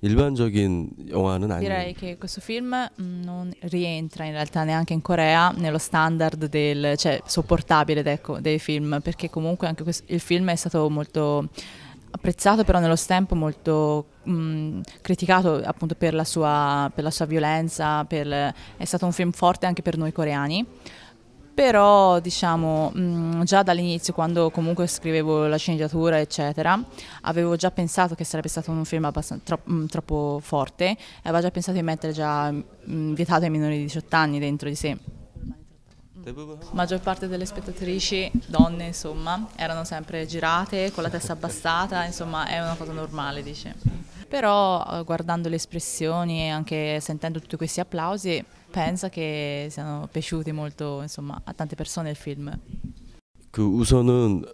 일반적인 영화는 아니에요. Direi che questo film mm, non rientra in realtà neanche in Corea nello standard del cioè sopportabile dei, ecco, dei film perché comunque anche questo, il film è stato molto apprezzato però nello tempo molto mh, mm, criticato appunto per la, sua, per la sua violenza, per, è stato un film forte anche per noi coreani però diciamo mh, mm, già dall'inizio quando comunque scrivevo la sceneggiatura eccetera avevo già pensato che sarebbe stato un film tro mh, mm, troppo forte e avevo già pensato di mettere già mh, mm, vietato ai minori di 18 anni dentro di sé. La maggior parte delle spettatrici, donne insomma, erano sempre girate, con la testa abbassata, insomma è una cosa normale dice. Però eh, guardando le espressioni e anche sentendo tutti questi applausi pensa che siano piaciuti molto insomma, a tante persone il film. 그 우선은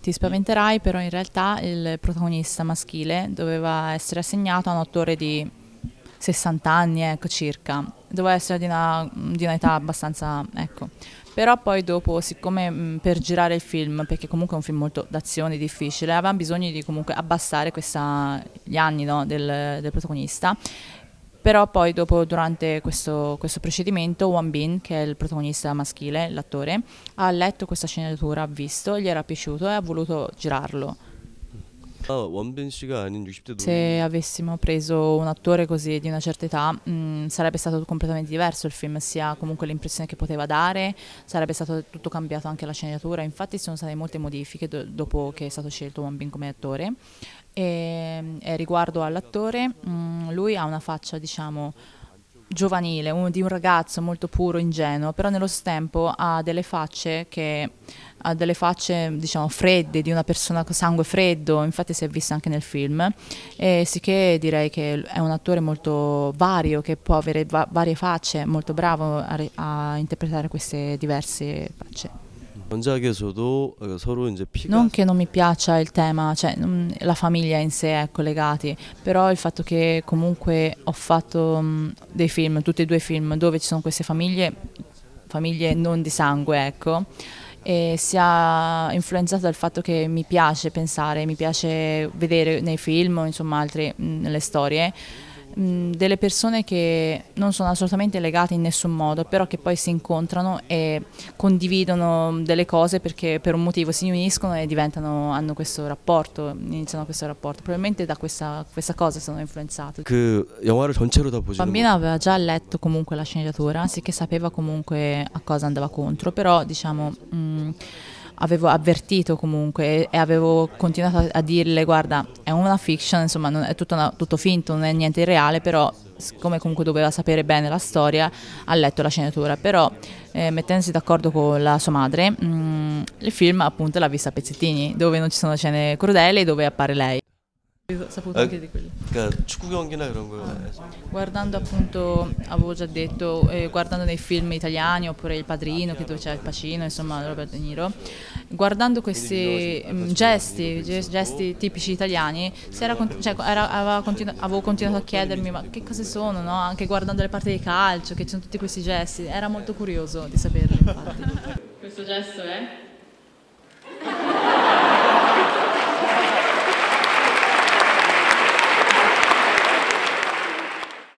Ti spaventerai, però in realtà il protagonista maschile doveva essere assegnato a un attore di 60 anni, ecco, circa. Doveva essere di una, di un'età abbastanza, ecco. Però poi dopo, siccome mh, per girare il film, perché comunque è un film molto d'azione, difficile, avevamo bisogno di comunque abbassare questa, gli anni no, del, del protagonista però poi dopo, durante questo, questo procedimento Wan Bin, che è il protagonista maschile, l'attore, ha letto questa sceneggiatura, ha visto, gli era piaciuto e ha voluto girarlo Ah, Se avessimo preso un attore così di una certa età mh, mm, sarebbe stato completamente diverso il film, sia comunque l'impressione che poteva dare, sarebbe stato tutto cambiato anche la sceneggiatura, infatti ci sono state molte modifiche do dopo che è stato scelto Won Bin come attore. E, e riguardo all'attore, mm, lui ha una faccia diciamo giovanile, un, di un ragazzo molto puro, ingenuo, però nello stempo ha delle facce che ha delle facce diciamo fredde di una persona con sangue freddo infatti si è vista anche nel film e sicché direi che è un attore molto vario che può avere va varie facce molto bravo a, a interpretare queste diverse facce eh, non che non mi piaccia il tema, cioè mm, la famiglia in sé è collegati, ecco, però il fatto che comunque ho fatto mm, dei film, tutti e due film, dove ci sono queste famiglie, famiglie non di sangue, ecco, e sia influenzato dal fatto che mi piace pensare, mi piace vedere nei film o insomma altre, nelle mm, storie, mh, delle persone che non sono assolutamente legate in nessun modo, però che poi si incontrano e condividono delle cose perché per un motivo si uniscono e hanno questo rapporto, iniziano questo rapporto. Probabilmente da questa, questa cosa sono influenzato. La bambina aveva già letto comunque la sceneggiatura, sì che sapeva comunque a cosa andava contro, però diciamo... Mh, avevo avvertito comunque e avevo continuato a dirle guarda è una fiction, insomma è tutto, una, tutto finto, non è niente reale però siccome comunque doveva sapere bene la storia ha letto la sceneggiatura, però eh, mettendosi d'accordo con la sua madre mh, mm, il film appunto l'ha vista a pezzettini, dove non ci sono scene crudeli, dove appare lei ho saputo eh, anche di quello. 그러니까 축구 경기나 guardando appunto avevo già detto eh, guardando nei film italiani oppure Il Padrino che dove c'è il Pacino insomma Roberto De Niro guardando questi mm, gesti gesti boh. tipici italiani era, cioè, era, continu avevo continuato a chiedermi ma che cose sono no? anche guardando le parti di calcio che ci sono tutti questi gesti era molto curioso di saperlo infatti questo gesto è